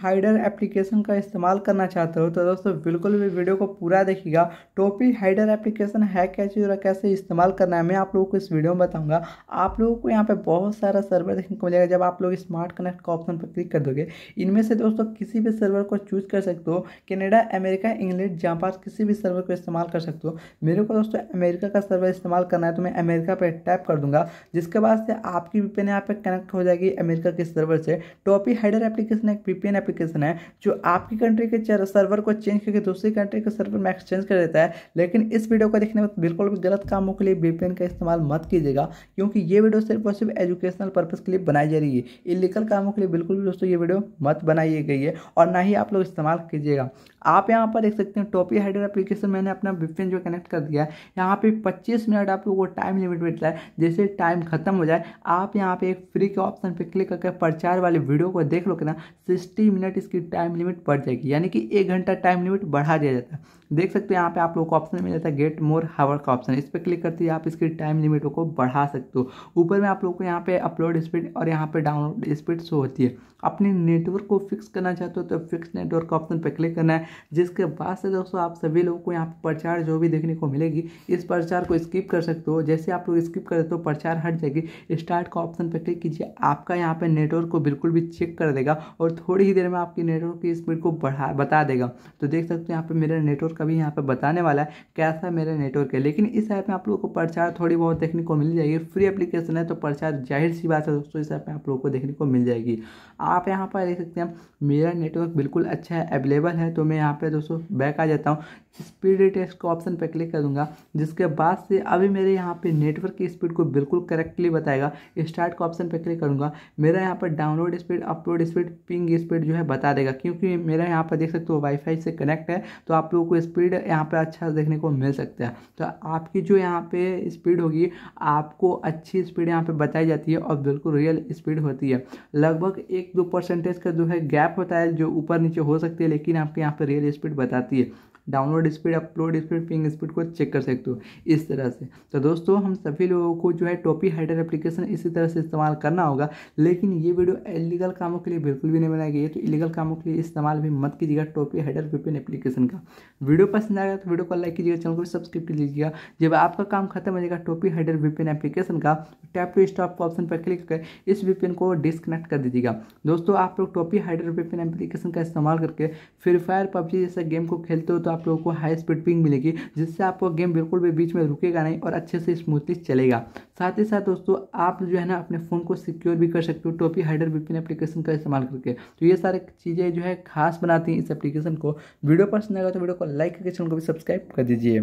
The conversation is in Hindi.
हाइडर एप्लीकेशन का इस्तेमाल करना चाहते हो तो दोस्तों बिल्कुल भी वीडियो को पूरा देखिएगा टोपी हाइडर एप्लीकेशन है क्या चीज़ और कैसे इस्तेमाल करना है मैं आप लोगों को इस वीडियो में बताऊंगा आप लोगों को यहाँ पे बहुत सारा सर्वर देखने को मिलेगा जब आप लोग स्मार्ट कनेक्ट का ऑप्शन पर क्लिक कर दोगे इनमें से दोस्तों किसी भी सर्वर को चूज कर सकते हो कैनेडा अमेरिका इंग्लैंड जापान किसी भी सर्वर को इस्तेमाल कर सकते हो मेरे को दोस्तों अमेरिका का सर्वर इस्तेमाल करना है तो मैं अमेरिका पर टैप कर दूंगा जिसके बाद से आपकी वीपीएन यहाँ पर कनेक्ट हो जाएगी अमेरिका के सर्वर से टॉपी हाइडर एप्लीकेशन एक वीपीएन एप्लीकेशन है जो आपकी कंट्री के सर्वर को चेंज करके दूसरी कंट्री के सर्वर में एक्सचेंज कर देता है लेकिन इस वीडियो को देखने में तो बिल्कुल भी गलत कामों के लिए वीपीएन का इस्तेमाल मत कीजिएगा क्योंकि ये वीडियो सिर्फ और सिर्फ एजुकेशनल पर्पज़ के लिए बनाई जा रही है इलीगल कामों के लिए बिल्कुल भी दोस्तों ये वीडियो मत बनाई गई है और ना ही आप लोग इस्तेमाल कीजिएगा आप यहाँ पर देख सकते हैं टॉपी हाइडर एप्लीकेशन मैंने अपना वीपीएन जो कनेक्ट कर दिया है यहाँ पर पच्चीस मिनट आप लोगों टाइम लिमिट मिलता है जैसे टाइम खत्म हो जाए आप यहाँ पे एक फ्री के ऑप्शन पे क्लिक करके प्रचार वाले वीडियो को देख लो कि ना सिक्सटी मिनट इसकी टाइम लिमिट बढ़ जाएगी यानी कि एक घंटा टाइम लिमिट बढ़ा दिया जाता है देख सकते हैं यहाँ पे आप लोगों को ऑप्शन मिल जाता है गेट मोर हावर का ऑप्शन इस पर क्लिक करते ही आप इसकी टाइम लिमिट को बढ़ा सकते हो ऊपर में आप लोग को यहाँ पे अपलोड स्पीड और यहाँ पे डाउनलोड स्पीड शो होती है अपने नेटवर्क को फिक्स करना चाहते हो तो फिक्स नेटवर्क का ऑप्शन पर क्लिक करना है जिसके बाद से दोस्तों आप सभी लोगों को यहाँ पर प्रचार जो भी देखने को मिलेगी इस प्रचार को स्किप कर सकते हो जैसे आप लोग स्किप कर देते हो प्रचार हट जाएगी स्टार्ट का ऑप्शन पर क्लिक कीजिए आपका यहाँ पर नेटवर्क को बिल्कुल भी चेक कर देगा और थोड़ी ही देर में आपकी नेटवर्क की स्पीड को बढ़ा बता देगा तो देख सकते हो यहाँ पर मेरा नेटवर्क कभी यहाँ पर बताने वाला है कैसा मेरा नेटवर्क है लेकिन इस ऐप में आप लोगों को प्रचार थोड़ी बहुत देखने को मिल जाएगी फ्री एप्लीकेशन है तो प्रचार जाहिर सी बात है दोस्तों इस ऐप में आप लोगों को देखने को मिल जाएगी आप यहाँ पर देख सकते हैं मेरा नेटवर्क बिल्कुल अच्छा है अवेलेबल है तो मैं यहाँ पर दोस्तों बैक आ जाता हूँ स्पीड टेस्ट का ऑप्शन पर क्लिक करूंगा जिसके बाद से अभी मेरे यहाँ पे नेटवर्क की स्पीड को बिल्कुल करेक्टली बताएगा स्टार्ट का ऑप्शन पर क्लिक करूँगा मेरा यहाँ पर download speed upload speed ping speed जो है बता देगा क्योंकि मेरा यहाँ पर देख सकते हो वाईफाई से कनेक्ट है तो आप लोगों को स्पीड यहाँ पर अच्छा देखने को मिल सकता है तो आपकी जो यहाँ पर स्पीड होगी आपको अच्छी स्पीड यहाँ पर बताई जाती है और बिल्कुल रियल स्पीड होती है लगभग एक दो परसेंटेज का जो है गैप होता है जो ऊपर नीचे हो सकती है लेकिन आपके यहाँ पर रियल स्पीड बताती है download speed upload speed ping speed को चेक कर सकते हो इस तरह से तो दोस्तों हम सभी लोगों को जो है टोपी हाइडर एप्लीकेशन इसी तरह से इस्तेमाल करना होगा लेकिन ये वीडियो इलीगल कामों के लिए बिल्कुल भी नहीं बनाई गई है तो इलीगल कामों के लिए इस्तेमाल भी मत कीजिएगा टोपी हाइडर वीपिन एप्लीकेशन का वीडियो पसंद आएगा तो वीडियो को लाइक कीजिएगा चैनल को सब्सक्राइब कर लीजिएगा जब आपका काम खत्म हो जाएगा टोपी हाइडर वीपिन एप्लीकेशन का टैप टू स्टॉप ऑप्शन पर क्लिक कर इस वीपीएन को डिसकनेक्ट कर दीजिएगा दोस्तों आप लोग टोपी हाइडर वीपीएन एप्लीकेशन का इस्तेमाल करके फ्री फायर पबजी जैसे गेम को खेलते हो तो आप लोगों को हाई स्पीड पिंग मिलेगी जिससे आपको गेम बिल्कुल भी बीच में रुकेगा नहीं और अच्छे से स्मूथली चलेगा साथ ही साथ दोस्तों आप जो है ना अपने फ़ोन को सिक्योर भी कर सकते हो टोपी हाइडर विपिन एप्लीकेशन का इस्तेमाल करके तो ये सारे चीज़ें जो है खास बनाती हैं इस एप्लीकेशन को वीडियो पसंद आएगा तो वीडियो को लाइक करके चैनल को भी सब्सक्राइब कर दीजिए